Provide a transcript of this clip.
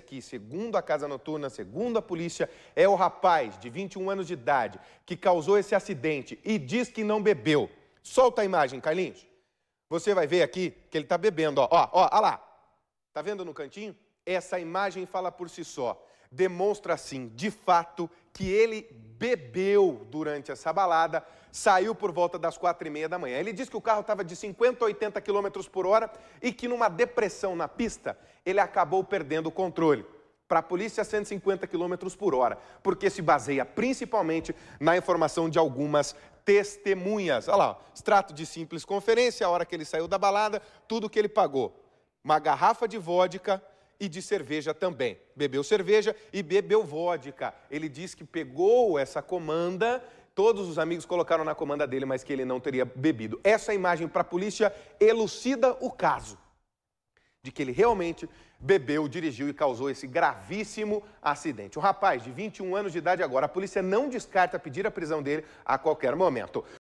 que segundo a Casa Noturna, segundo a polícia, é o rapaz de 21 anos de idade que causou esse acidente e diz que não bebeu. Solta a imagem, Carlinhos. Você vai ver aqui que ele está bebendo, ó, ó, ó, ó lá. Tá vendo no cantinho? Essa imagem fala por si só. Demonstra, sim, de fato, que ele bebeu durante essa balada, saiu por volta das quatro e meia da manhã. Ele disse que o carro estava de 50 a 80 quilômetros por hora e que numa depressão na pista, ele acabou perdendo o controle. Para a polícia, 150 quilômetros por hora, porque se baseia principalmente na informação de algumas testemunhas. Olha lá, extrato de simples conferência, a hora que ele saiu da balada, tudo que ele pagou. Uma garrafa de vodka, e de cerveja também. Bebeu cerveja e bebeu vodka. Ele diz que pegou essa comanda, todos os amigos colocaram na comanda dele, mas que ele não teria bebido. Essa é imagem para a polícia elucida o caso de que ele realmente bebeu, dirigiu e causou esse gravíssimo acidente. O rapaz de 21 anos de idade agora, a polícia não descarta pedir a prisão dele a qualquer momento.